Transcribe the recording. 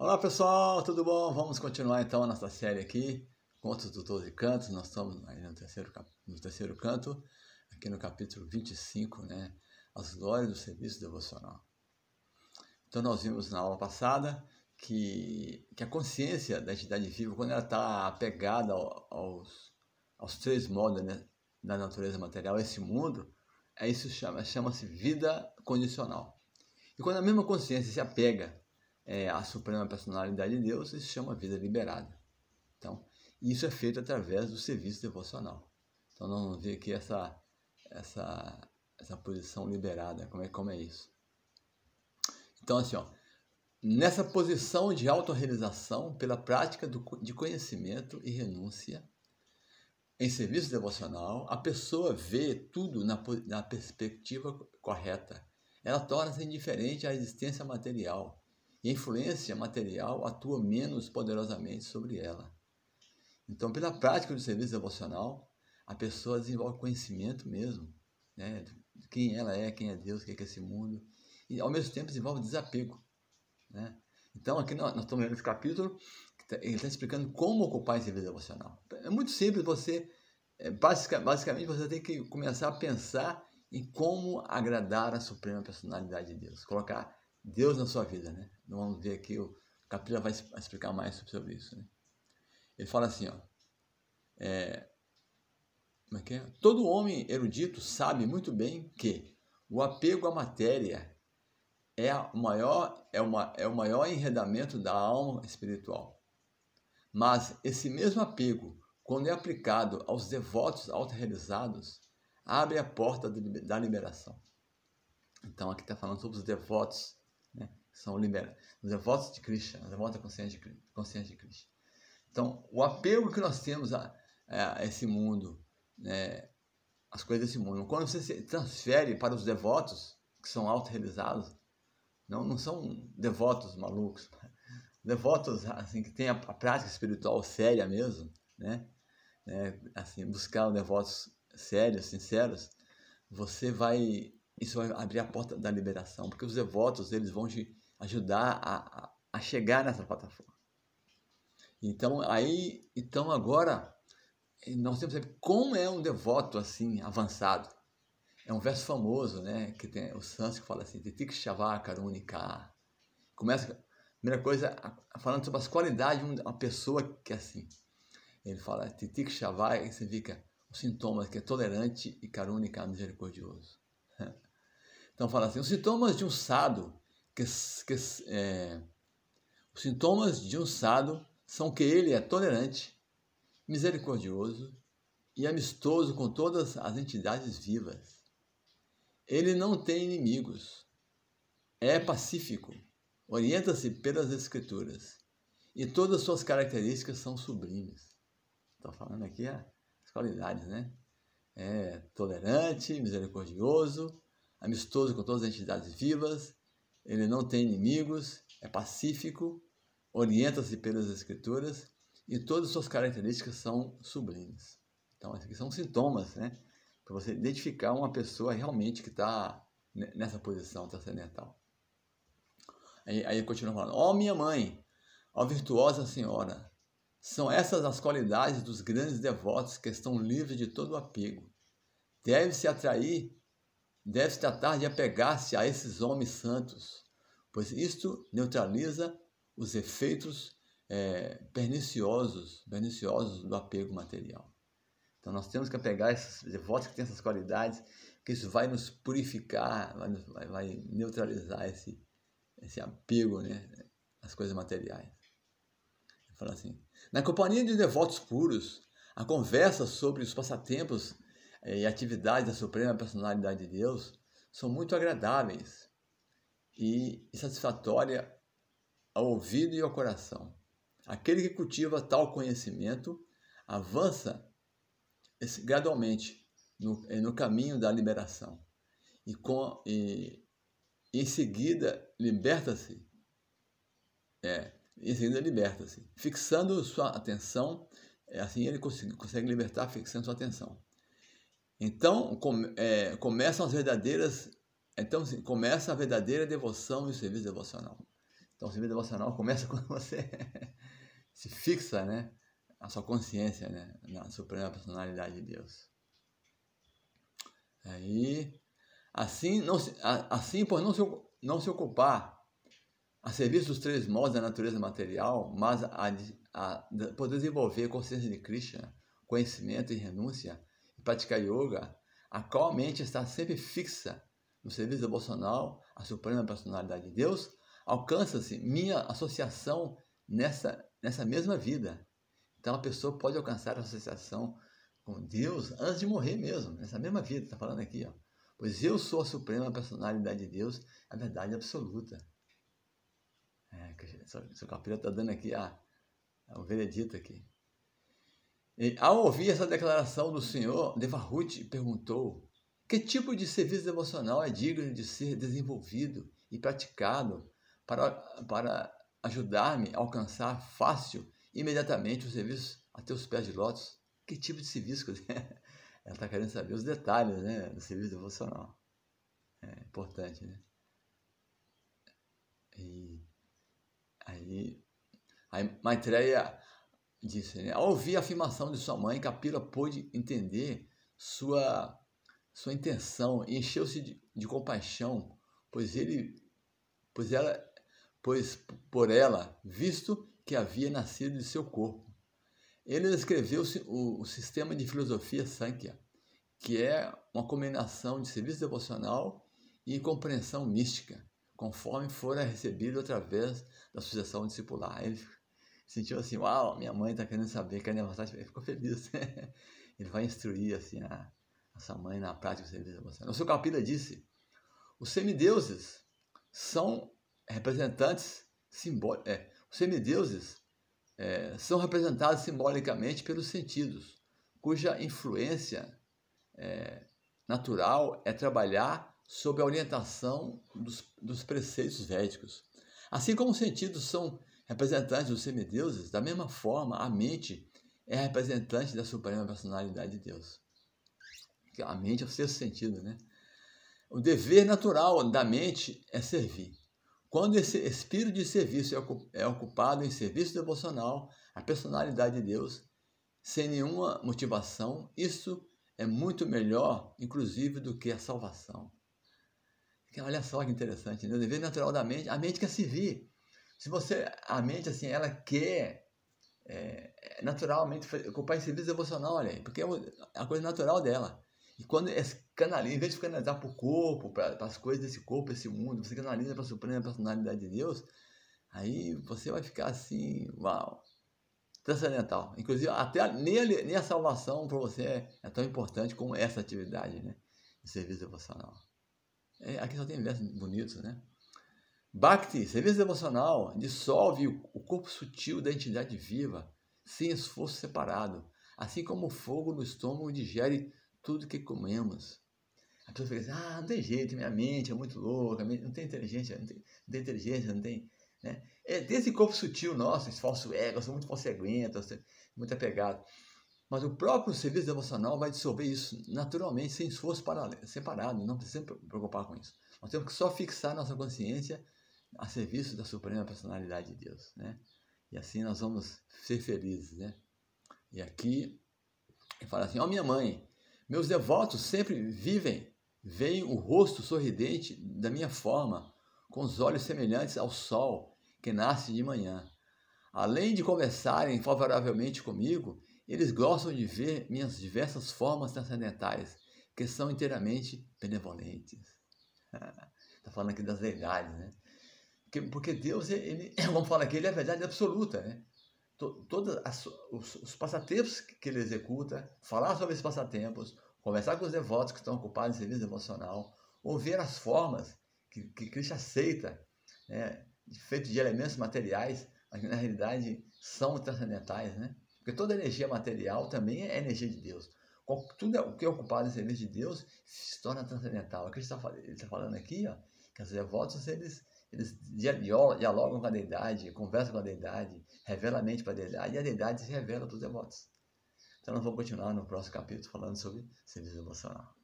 Olá pessoal, tudo bom? Vamos continuar então a nossa série aqui, Contos dos Doze Cantos. Nós estamos aí no terceiro, no terceiro canto, aqui no capítulo 25, né? As glórias do serviço devocional. Então nós vimos na aula passada que, que a consciência da entidade viva, quando ela está apegada aos, aos três modos né, da natureza material, esse mundo, é isso chama, chama-se vida condicional. E quando a mesma consciência se apega é, a suprema personalidade de Deus e se chama vida liberada. Então, isso é feito através do serviço devocional. Então, nós vamos ver aqui essa, essa, essa posição liberada, como é, como é isso. Então, assim, ó, nessa posição de autorrealização pela prática do, de conhecimento e renúncia, em serviço devocional, a pessoa vê tudo na, na perspectiva correta. Ela torna-se indiferente à existência material e a influência material atua menos poderosamente sobre ela. Então, pela prática do serviço devocional, a pessoa desenvolve conhecimento mesmo, né, de quem ela é, quem é Deus, o que é, é esse mundo, e ao mesmo tempo desenvolve desapego. Né? Então, aqui nós, nós estamos lendo esse capítulo, tá, ele está explicando como ocupar esse serviço devocional. É muito simples você, é, basicamente, você tem que começar a pensar em como agradar a suprema personalidade de Deus, colocar Deus na sua vida, né? Então, vamos ver aqui, o Capila vai explicar mais sobre isso, né? Ele fala assim, ó. É, como é que é? Todo homem erudito sabe muito bem que o apego à matéria é o maior, é uma, é o maior enredamento da alma espiritual. Mas esse mesmo apego, quando é aplicado aos devotos autorrealizados, abre a porta da liberação. Então aqui está falando sobre os devotos são liberados. Os devotos de Krishna, os devotos conscientes de, consciência de Krishna. Então, o apego que nós temos a, a esse mundo, né, as coisas desse mundo, quando você se transfere para os devotos, que são autorrealizados, não, não são devotos malucos, devotos assim que têm a, a prática espiritual séria mesmo, né? né, assim, buscar devotos sérios, sinceros, você vai isso vai abrir a porta da liberação, porque os devotos eles vão te ajudar a, a chegar nessa plataforma. Então aí, então agora eh, nós temos que saber como é um devoto assim avançado. É um verso famoso, né, que tem o Sanskrit fala assim, Titik Shavakaruniká. Começa a primeira coisa falando sobre as qualidades de uma pessoa que é assim. Ele fala Titik Shavai significa os sintomas que é tolerante e karúnica misericordioso. Então fala assim, os sintomas de um sado que, que é, os sintomas de um sado são que ele é tolerante, misericordioso e amistoso com todas as entidades vivas. Ele não tem inimigos, é pacífico, orienta-se pelas Escrituras e todas suas características são sublimes. Estou falando aqui as qualidades, né? É tolerante, misericordioso, amistoso com todas as entidades vivas, ele não tem inimigos, é pacífico, orienta-se pelas escrituras e todas as suas características são sublimes. Então, esses são sintomas, né? Para você identificar uma pessoa realmente que está nessa posição transcendental. Tá aí, aí continua falando: Ó oh, minha mãe, ó oh, virtuosa senhora, são essas as qualidades dos grandes devotos que estão livres de todo apego. Deve-se atrair deve-se tratar de apegar-se a esses homens santos, pois isto neutraliza os efeitos é, perniciosos, perniciosos do apego material. Então nós temos que apegar esses devotos que têm essas qualidades, que isso vai nos purificar, vai, vai neutralizar esse, esse apego né, às coisas materiais. Fala assim, na companhia de devotos puros, a conversa sobre os passatempos é, e atividades da Suprema Personalidade de Deus são muito agradáveis e satisfatória ao ouvido e ao coração. Aquele que cultiva tal conhecimento avança gradualmente no, é, no caminho da liberação e, com, e em seguida liberta-se. É, em seguida liberta-se, fixando sua atenção, é assim ele consegue, consegue libertar fixando sua atenção. Então com, é, começam as verdadeiras, então assim, começa a verdadeira devoção e o serviço devocional. Então o serviço devocional começa quando você se fixa, né, a sua consciência, né, na suprema personalidade de Deus. Aí, assim, não se, assim por não se, não se ocupar a serviço dos três modos da natureza material, mas a, a, a, por desenvolver consciência de Krishna, conhecimento e renúncia, praticar yoga, a qual a mente está sempre fixa no serviço devocional à suprema personalidade de Deus, alcança-se minha associação nessa, nessa mesma vida. Então a pessoa pode alcançar a associação com Deus antes de morrer mesmo, nessa mesma vida, está falando aqui, ó. Pois eu sou a suprema personalidade de Deus, a verdade absoluta. É, seu, seu capítulo está dando aqui a, a, o veredito aqui. E, ao ouvir essa declaração do Senhor, Devahuti perguntou: que tipo de serviço devocional é digno de ser desenvolvido e praticado para, para ajudar-me a alcançar fácil, imediatamente, o serviço até os pés de lótus? Que tipo de serviço? Ela está querendo saber os detalhes né, do serviço devocional. É importante, né? E aí, aí Maitreya disse, né? ao ouvir a afirmação de sua mãe, Capila pôde entender sua, sua intenção e encheu-se de, de, compaixão, pois ele, pois ela, pois por ela, visto que havia nascido de seu corpo. Ele descreveu o, o sistema de filosofia Sankhya, que é uma combinação de serviço devocional e compreensão mística, conforme fora recebido através da sucessão discipular. Ele sentiu assim, uau, minha mãe tá querendo saber, querendo avançar, ele ficou feliz. Né? ele vai instruir assim a, a sua mãe na prática do serviço emocional. O seu Capila disse, os semideuses são representantes simbólicos, é, os semideuses é, são representados simbolicamente pelos sentidos, cuja influência é, natural é trabalhar sob a orientação dos, dos preceitos védicos. Assim como os sentidos são representantes dos semideuses, da mesma forma, a mente é representante da suprema personalidade de Deus. A mente é o sexto sentido, né? O dever natural da mente é servir. Quando esse espírito de serviço é, é ocupado em serviço devocional, à personalidade de Deus, sem nenhuma motivação, isso é muito melhor, inclusive, do que a salvação. Olha só que interessante, né? o dever natural da mente, a mente quer servir. Se você, a mente, assim, ela quer é, naturalmente ocupar esse serviço devocional, olha aí, porque é a coisa natural dela. E quando canaliza, em vez de canalizar para o corpo, para as coisas desse corpo, esse mundo, você canaliza para a suprema personalidade de Deus, aí você vai ficar assim, uau, transcendental. Inclusive, até a, nem, a, nem a salvação para você é, é, tão importante como essa atividade, né? De serviço devocional. É, aqui só tem versos bonitos, né? Bhakti, serviço devocional, dissolve o corpo sutil da entidade viva, sem esforço separado, assim como o fogo no estômago digere tudo que comemos. A pessoa fica assim, ah, não tem jeito, minha mente é muito louca, não tem inteligência, não tem, não tem inteligência, não tem... Né? É desse corpo sutil nosso, esse falso ego, eu sou muito conseguente, sou muito apegado. Mas o próprio serviço devocional vai dissolver isso naturalmente, sem esforço separado, não se preocupar com isso. Nós temos que só fixar nossa consciência a serviço da suprema personalidade de Deus, né? E assim nós vamos ser felizes, né? E aqui ele fala assim: "Ó oh, minha mãe, meus devotos sempre vivem, veem o rosto sorridente da minha forma, com os olhos semelhantes ao sol que nasce de manhã. Além de conversarem favoravelmente comigo, eles gostam de ver minhas diversas formas transcendentais, que são inteiramente benevolentes." Está falando aqui das leidades, né? porque Deus, ele, vamos falar que ele é a verdade absoluta, né? Todos os, os passatempos que ele executa, falar sobre esses passatempos, conversar com os devotos que estão ocupados em serviço devocional, ouvir as formas que, que Cristo aceita, né? feito de elementos materiais, mas que na realidade são transcendentais, né? Porque toda energia material também é energia de Deus. Tudo é o que é ocupado em serviço de Deus se torna transcendental. O que ele está falando aqui, ó, que os devotos, eles eles dialogam com a deidade, conversam com a deidade, revelam a mente para a deidade, e a deidade se revela para os devotos. Então, nós vamos continuar no próximo capítulo falando sobre serviço emocional.